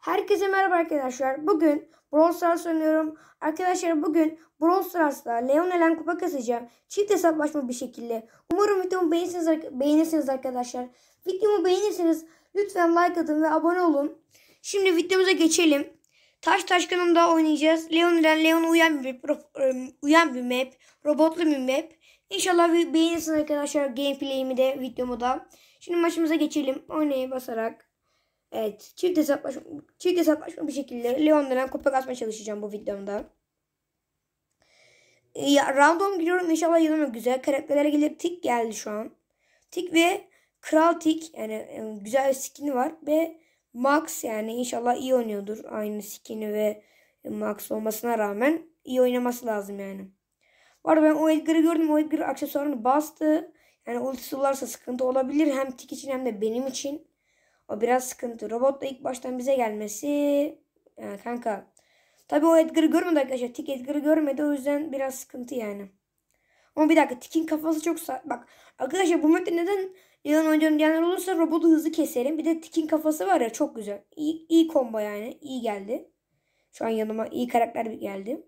Herkese merhaba arkadaşlar. Bugün Brawl Stars oynuyorum. Arkadaşlar bugün Brawl Stars'ta Leon Elen kupa kazacağım. Çift hesaplaşma bir şekilde. Umarım videomu beğenirsiniz, beğenirsiniz arkadaşlar. Videomu beğenirseniz lütfen like atın ve abone olun. Şimdi videomuza geçelim. Taş taşkınında oynayacağız. Leon ile Leon uyan bir, uyan bir map. Robotlu bir map. İnşallah beğenirsiniz arkadaşlar gameplay'imi de videomu da. Şimdi maçımıza geçelim. Oynaya basarak. Evet çift hesaplaşma, çift hesaplaşma bir şekilde Leon denen kupa kasmaya çalışacağım bu videomda. Ee, ya, random giriyorum inşallah yanıma güzel karakterlere gelir tik geldi şu an. Tik ve Kral Tik yani e, güzel bir skin'i var ve Max yani inşallah iyi oynuyordur. Aynı skin'i ve Max olmasına rağmen iyi oynaması lazım yani. Var ben o Edgar'ı gördüm. O Edgar aksesuarını bastı. Yani ultisi sıkıntı olabilir. Hem tik için hem de benim için. O biraz sıkıntı. Robotla ilk baştan bize gelmesi yani e, kanka. Tabi o Edgar'ı görmedi arkadaşlar. Tik Edgar'ı görmedi. O yüzden biraz sıkıntı yani. Ama bir dakika Tik'in kafası çok sağ... Bak arkadaşlar bu mapte neden yalan oynuyorum diyenler olursa robotu hızlı keselim. Bir de Tik'in kafası var ya çok güzel. İyi, iyi kombo yani. iyi geldi. Şu an yanıma iyi karakter geldi.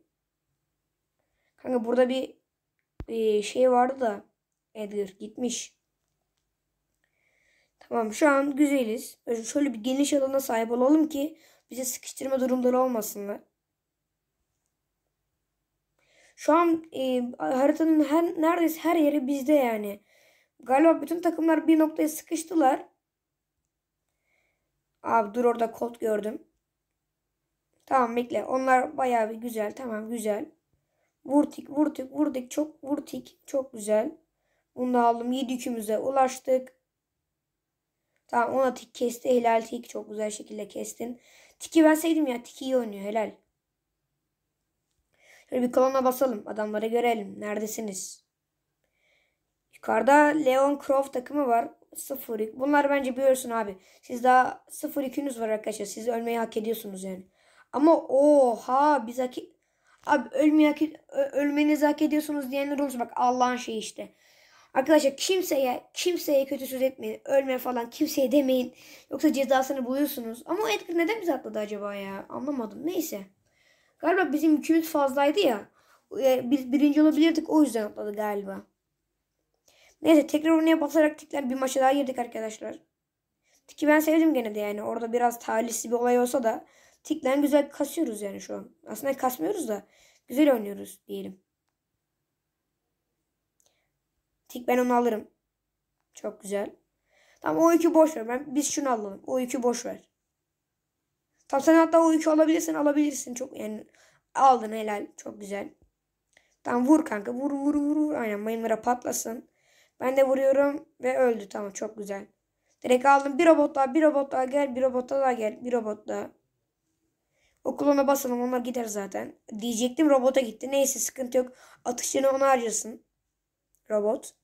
Kanka burada bir, bir e, şey vardı da Edgar gitmiş. Tamam şu an güzeliz. Şöyle bir geniş alana sahip olalım ki bize sıkıştırma durumları olmasınlar. Şu an e, haritanın her, neredeyse her yeri bizde yani. Galiba bütün takımlar bir noktaya sıkıştılar. Abi dur orada kolt gördüm. Tamam bekle. Onlar bayağı bir güzel. Tamam güzel. Vurtik vurtik vurdik. Çok vurtik. Çok güzel. Bunu da aldım. 7 yükümüze ulaştık. Tamam ona tik kesti. Helal tik. Çok güzel şekilde kestin. Tiki ben sevdim ya. Tiki iyi oynuyor. Helal. Şöyle bir klona basalım. Adamları görelim. Neredesiniz? Yukarıda Leon Croft takımı var. 0 -2. Bunlar bence biliyorsun abi. Siz daha 0 2'niz var arkadaşlar. Siz ölmeyi hak ediyorsunuz yani. Ama oha biz hak e-, Abi ölmeyi hak e-, ölmenizi hak ediyorsunuz diyenler olmuş. Bak Allah'ın şeyi işte. Arkadaşlar kimseye kimseye kötü söz etmeyin. Ölme falan kimseye demeyin. Yoksa cezasını buluyorsunuz. Ama o Edgar neden bizi atladı acaba ya? Anlamadım. Neyse. Galiba bizim yükümüz fazlaydı ya. E, biz birinci olabilirdik o yüzden atladı galiba. Neyse tekrar oraya basarak tekrar bir maça daha girdik arkadaşlar. Ki ben sevdim gene de yani. Orada biraz talihsiz bir olay olsa da Tiklen güzel kasıyoruz yani şu an. Aslında kasmıyoruz da güzel oynuyoruz diyelim. Tik ben onu alırım. Çok güzel. Tamam o iki boş ver. Ben, biz şunu alalım. O iki boş ver. Tamam sen hatta o iki alabilirsin alabilirsin. Çok yani aldın helal. Çok güzel. Tamam vur kanka. Vur vur vur. vur. Aynen mayınlara patlasın. Ben de vuruyorum ve öldü. Tamam çok güzel. Direkt aldım. Bir robot daha, bir robot daha gel, bir robot daha gel, bir robot daha. Okuluna klona basalım onlar gider zaten. Diyecektim robota gitti. Neyse sıkıntı yok. Atışını ona harcasın. Robot.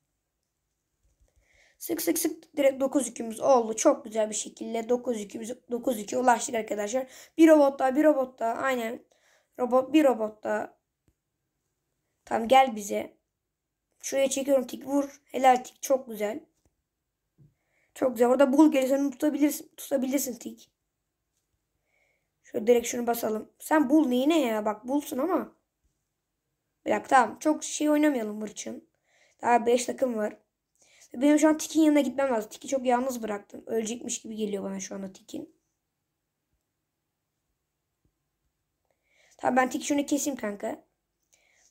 Sık sık sık direkt 9 yükümüz oldu. Çok güzel bir şekilde 9 yükümüz 9 yükü ulaştık arkadaşlar. Bir robot daha bir robot daha aynen. Robot bir robot daha. Tamam gel bize. Şuraya çekiyorum tik vur. Helal tik çok güzel. Çok güzel. Orada bul gelirsen tutabilirsin, tutabilirsin tik. Şöyle direkt şunu basalım. Sen bul neyine ya? Bak bulsun ama. Bir dakika tamam. Çok şey oynamayalım Mırçın. Daha 5 takım var. Benim şu an Tiki'nin yanına gitmem lazım. Tik'i çok yalnız bıraktım. Ölecekmiş gibi geliyor bana şu anda Tik'in. Tamam ben Tiki şunu keseyim kanka.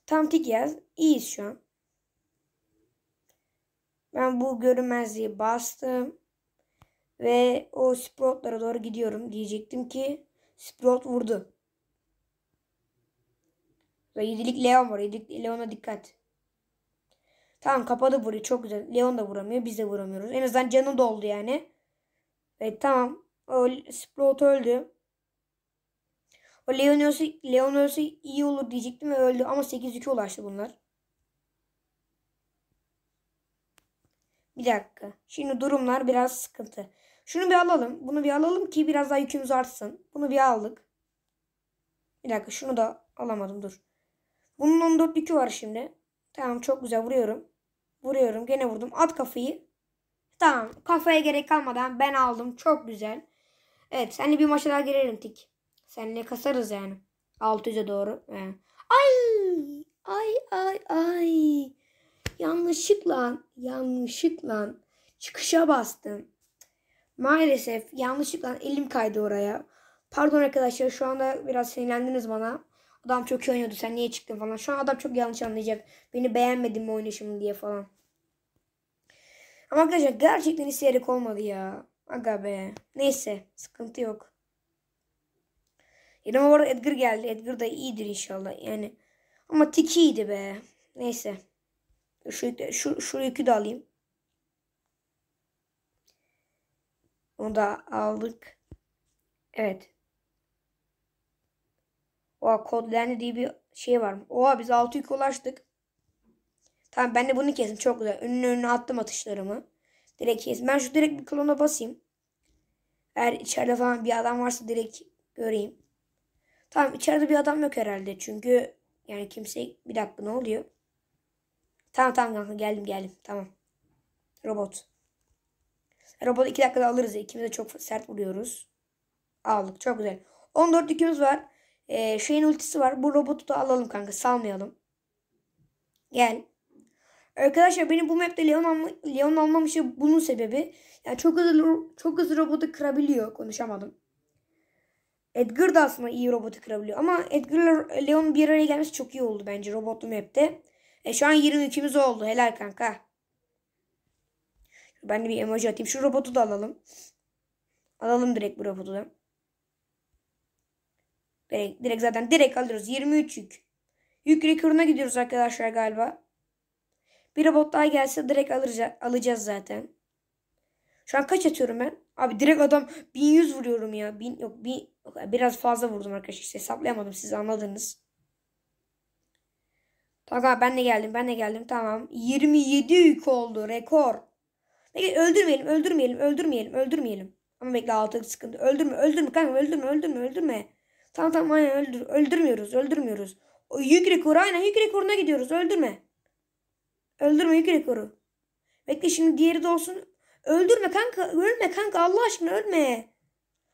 Tam Tiki yaz. İyiyiz şu an. Ben bu görünmezliği bastım. Ve o Sprout'lara doğru gidiyorum. Diyecektim ki Sprout vurdu. Ve 7'lik Leon var. 7'lik Leon'a dikkat. Tamam kapadı burayı çok güzel. Leon da vuramıyor biz de vuramıyoruz. En azından canı doldu yani. Evet tamam. O Sprout öldü. O Leon ölse, Leon ölse iyi olur diyecektim ve öldü. Ama 8-2 ulaştı bunlar. Bir dakika. Şimdi durumlar biraz sıkıntı. Şunu bir alalım. Bunu bir alalım ki biraz daha yükümüz artsın. Bunu bir aldık. Bir dakika şunu da alamadım dur. Bunun 14 yükü var şimdi. Tamam çok güzel vuruyorum. Vuruyorum gene vurdum. At kafayı. Tamam kafaya gerek kalmadan ben aldım. Çok güzel. Evet seninle bir maça daha girelim tik. Seninle kasarız yani. 600'e doğru. Yani. Ay ay ay ay. Yanlışlıkla yanlışlıkla çıkışa bastım. Maalesef yanlışlıkla elim kaydı oraya. Pardon arkadaşlar şu anda biraz sinirlendiniz bana. Adam çok iyi oynuyordu sen niye çıktın falan. Şu an adam çok yanlış anlayacak. Beni beğenmedin mi oynayışımı diye falan. Ama arkadaşlar gerçekten isteyerek olmadı ya. Aga be. Neyse sıkıntı yok. Yine Yanıma var Edgar geldi. Edgar da iyidir inşallah yani. Ama tik iyiydi be. Neyse. Şu, şu, şu yükü de alayım. Onu da aldık. Evet. Oha kodlerini diye bir şey var. Oha biz 6 yük ulaştık. Tamam ben de bunu kesin çok güzel. Önüne önüne attım atışlarımı. Direkt kes. Ben şu direkt bir klona basayım. Eğer içeride falan bir adam varsa direkt göreyim. Tamam içeride bir adam yok herhalde. Çünkü yani kimse bir dakika ne oluyor? Tamam tamam kanka geldim geldim. Tamam. Robot. Robot iki dakikada alırız. İkimiz de çok sert vuruyoruz. Aldık. Çok güzel. 14 yükümüz var. Ee, şeyin ultisi var. Bu robotu da alalım kanka. Salmayalım. Gel. Arkadaşlar benim bu map'te Leon, alma, Leon almam için bunun sebebi. Yani çok hızlı, çok hızlı robotu kırabiliyor. Konuşamadım. Edgar da aslında iyi robotu kırabiliyor. Ama Edgar'la Leon bir araya gelmesi çok iyi oldu bence robotlu map'te. E şu an 22'miz oldu. Helal kanka. Ben de bir emoji atayım. Şu robotu da alalım. Alalım direkt bu robotu da. Direkt, direkt zaten direkt alıyoruz. 23 yük. Yük rekoruna gidiyoruz arkadaşlar galiba. Bir robot daha gelse direkt alırca, alacağız zaten. Şu an kaç atıyorum ben? Abi direkt adam 1100 vuruyorum ya. 1000 yok, 1000 yok biraz fazla vurdum arkadaşlar. İşte hesaplayamadım siz anladınız. Tamam ben de geldim ben de geldim tamam. 27 yük oldu rekor. Peki öldürmeyelim öldürmeyelim öldürmeyelim öldürmeyelim. Ama bekle altı sıkıntı. Öldürme öldürme kanka öldürme öldürme öldürme. Tamam tamam aynen öldür. Öldürmüyoruz. Öldürmüyoruz. O yük rekoru aynen yük rekoruna gidiyoruz. Öldürme. Öldürme yük rekoru. Bekle şimdi diğeri de olsun. Öldürme kanka. Ölme kanka Allah aşkına ölme.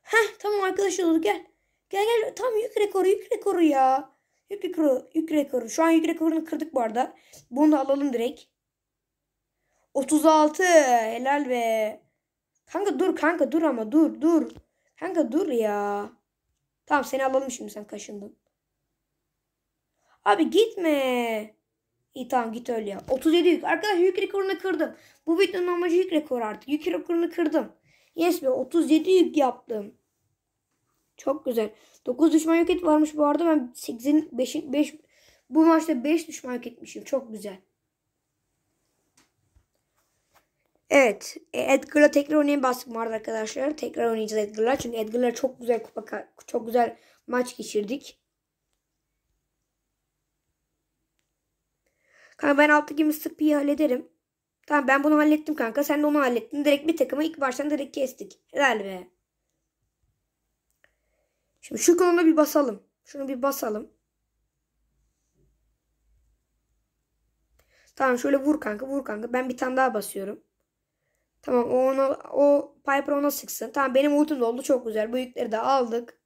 Heh tamam arkadaş olur gel. Gel gel tam yük rekoru yük rekoru ya. Yük rekoru yük rekoru. Şu an yük rekorunu kırdık bu arada. Bunu da alalım direkt. 36 helal be. Kanka dur kanka dur ama dur dur. Kanka dur ya. Tamam seni alalım sen kaşındın. Abi gitme. İyi tamam git öyle ya. 37 yük. Arkadaşlar yük rekorunu kırdım. Bu videonun amacı yük rekoru artık. Yük rekorunu kırdım. Yes be 37 yük yaptım. Çok güzel. 9 düşman yok et varmış bu arada. Ben 8'in 5, 5 bu maçta 5 düşman yok etmişim. Çok güzel. Evet. E, Edgar'la tekrar oynayın bastık vardı arkadaşlar. Tekrar oynayacağız Edgar'la. Çünkü Edgar'la çok güzel kupa çok güzel maç geçirdik. Kanka ben alttaki Mr. P'yi hallederim. Tamam ben bunu hallettim kanka. Sen de onu hallettin. Direkt bir takımı ilk baştan direkt kestik. Helal be. Şimdi şu koluna bir basalım. Şunu bir basalım. Tamam şöyle vur kanka vur kanka. Ben bir tane daha basıyorum. Tamam o ona o Piper ona sıksın. Tamam benim ultim de çok güzel. Bu yükleri de aldık.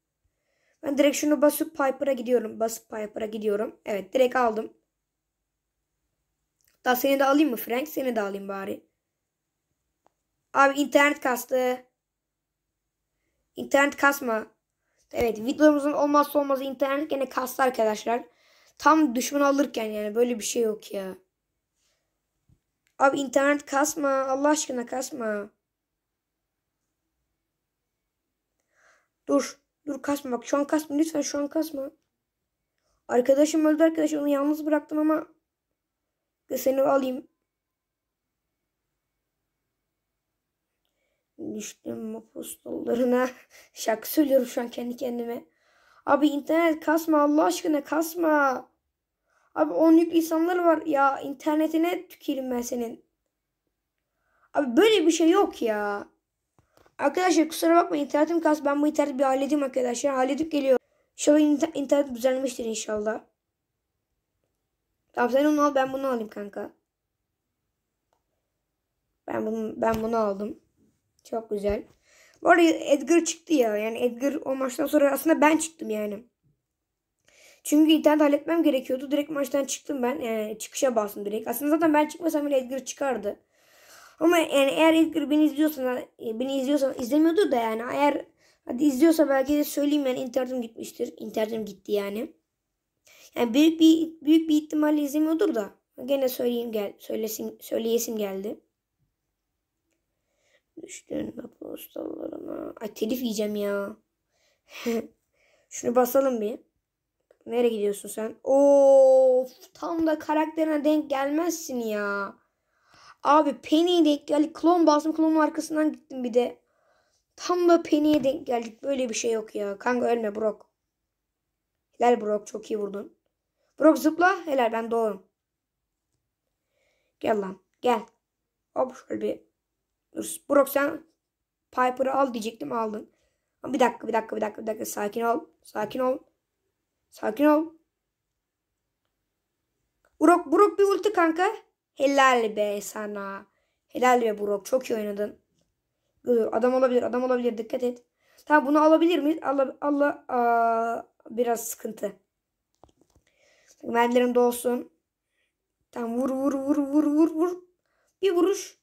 Ben direkt şunu basıp Piper'a gidiyorum. Basıp Piper'a gidiyorum. Evet direkt aldım. daha seni de alayım mı Frank? Seni de alayım bari. Abi internet kastı. İnternet kasma. Evet videomuzun olmazsa olmazı internet gene kastı arkadaşlar. Tam düşman alırken yani böyle bir şey yok ya. Abi internet kasma. Allah aşkına kasma. Dur. Dur kasma bak. Şu an kasma. Lütfen şu an kasma. Arkadaşım öldü arkadaş. Onu yalnız bıraktım ama seni alayım. Düştüm apostollarına. Şarkı söylüyorum şu an kendi kendime. Abi internet kasma Allah aşkına kasma. Abi on yük insanlar var ya internetine tükürmesinin. Abi böyle bir şey yok ya. Arkadaşlar kusura bakma internetim kas. Ben bu interneti bir halledeyim arkadaşlar. Halledip geliyor. Şöyle inter internet düzelmiştir inşallah. Tamam sen onu al ben bunu alayım kanka. Ben bunu ben bunu aldım. Çok güzel. Bu arada Edgar çıktı ya. Yani Edgar o maçtan sonra aslında ben çıktım yani. Çünkü internet halletmem gerekiyordu. Direkt maçtan çıktım ben. Yani ee, çıkışa bastım direkt. Aslında zaten ben çıkmasam bile Edgar çıkardı. Ama yani eğer Edgar beni izliyorsa e, beni izliyorsa izlemiyordu da yani eğer hadi izliyorsa belki de söyleyeyim yani internetim gitmiştir. İnternetim gitti yani. Yani büyük bir büyük bir ihtimalle izlemiyordur da gene söyleyeyim gel söylesim söyleyesim geldi. Düştün postalarıma. Ay telif yiyeceğim ya. Şunu basalım bir. Nereye gidiyorsun sen? Of tam da karakterine denk gelmezsin ya. Abi Penny'e denk geldik. Klon basım Klonun arkasından gittim bir de. Tam da Penny'e denk geldik. Böyle bir şey yok ya. Kanka ölme Brock. Helal Brock. Çok iyi vurdun. Brock zıpla. Helal ben doğurum. Gel lan. Gel. Hop şöyle bir. Brock sen Piper'ı al diyecektim aldın. Bir dakika bir dakika bir dakika bir dakika. Sakin ol. Sakin ol. Sakin ol. Brok Brok bir ulti kanka. Helal be sana. Helal be Brok. Çok iyi oynadın. Dur, adam olabilir. Adam olabilir. Dikkat et. Tamam bunu alabilir miyiz? Allah Allah aa, biraz sıkıntı. Merdilerim dolsun. Tamam vur vur vur vur vur vur. Bir vuruş.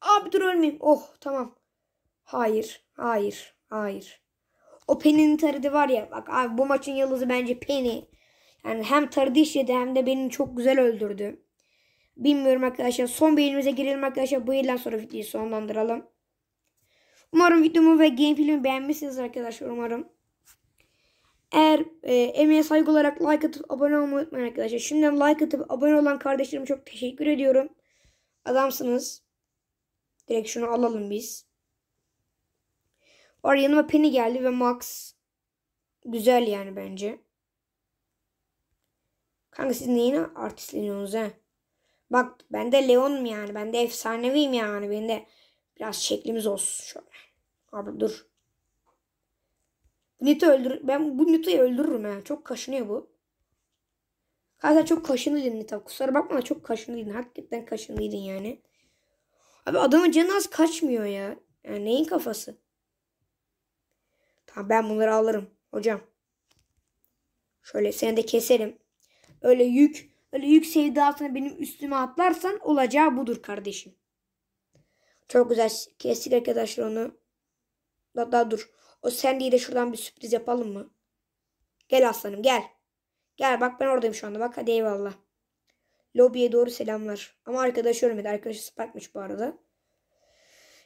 Abi dur ölmeyeyim. Oh tamam. Hayır. Hayır. Hayır. O Penny'nin taradı var ya. Bak abi bu maçın yıldızı bence Penny. Yani hem taradı işledi hem de beni çok güzel öldürdü. Bilmiyorum arkadaşlar. Son beynimize girelim arkadaşlar. Bu yıldan sonra videoyu sonlandıralım. Umarım videomu ve gameplay'imi beğenmişsiniz arkadaşlar. Umarım. Eğer e, emeğe saygı olarak like atıp abone olmayı unutmayın arkadaşlar. Şimdiden like atıp abone olan kardeşlerime çok teşekkür ediyorum. Adamsınız. Direkt şunu alalım biz. Var yanıma Penny geldi ve Max güzel yani bence. Kanka siz neyine artistleniyorsunuz ha? Bak ben de Leon'um yani. Ben de efsaneviyim yani. Benim de biraz şeklimiz olsun şöyle. Abi dur. Nito öldür ben bu Nito'yu öldürürüm ha. Çok kaşınıyor bu. Zaten çok kaşınlıydın Nito. Kusura bakma çok kaşınlıydın. Hakikaten kaşınlıydın yani. Abi adamın canı az kaçmıyor ya. Yani neyin kafası? Tamam ben bunları alırım hocam. Şöyle seni de keselim. Öyle yük, öyle yük sevdasını benim üstüme atlarsan olacağı budur kardeşim. Çok güzel kestik arkadaşlar onu. Hatta dur. O Sandy'yi de şuradan bir sürpriz yapalım mı? Gel aslanım gel. Gel bak ben oradayım şu anda. Bak hadi eyvallah. Lobiye doğru selamlar. Ama arkadaş ölmedi. Arkadaşı spikemiş bu arada.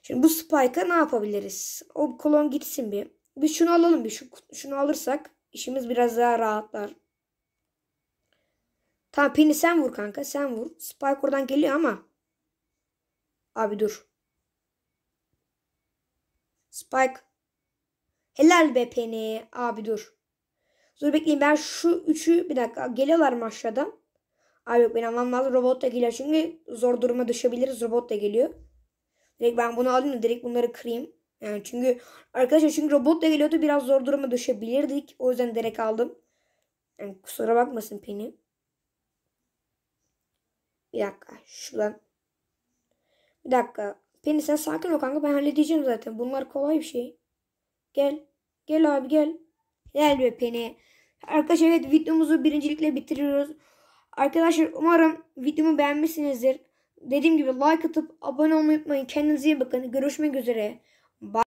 Şimdi bu Spike'a ne yapabiliriz? O kolon gitsin bir. Bir şunu alalım. Bir şu, şunu alırsak işimiz biraz daha rahatlar. Tamam pini sen vur kanka. Sen vur. Spike oradan geliyor ama. Abi dur. Spike. Helal be peni. Abi dur. Dur bekleyin ben şu üçü bir dakika geliyorlar mı aşağıdan? Abi yok benim almam Robot da geliyor çünkü zor duruma düşebiliriz. Robot da geliyor. Direkt ben bunu alayım da direkt bunları kırayım. Yani çünkü arkadaşlar çünkü robotla geliyordu biraz zor duruma düşebilirdik. O yüzden direkt aldım. Yani kusura bakmasın Penny. Bir dakika şuradan. Bir dakika. Penny sen sakin ol kanka ben halledeceğim zaten. Bunlar kolay bir şey. Gel. Gel abi gel. Gel be Penny. Arkadaşlar evet videomuzu birincilikle bitiriyoruz. Arkadaşlar umarım videomu beğenmişsinizdir. Dediğim gibi like atıp abone olmayı unutmayın. Kendinize iyi bakın. Görüşmek üzere. Bye.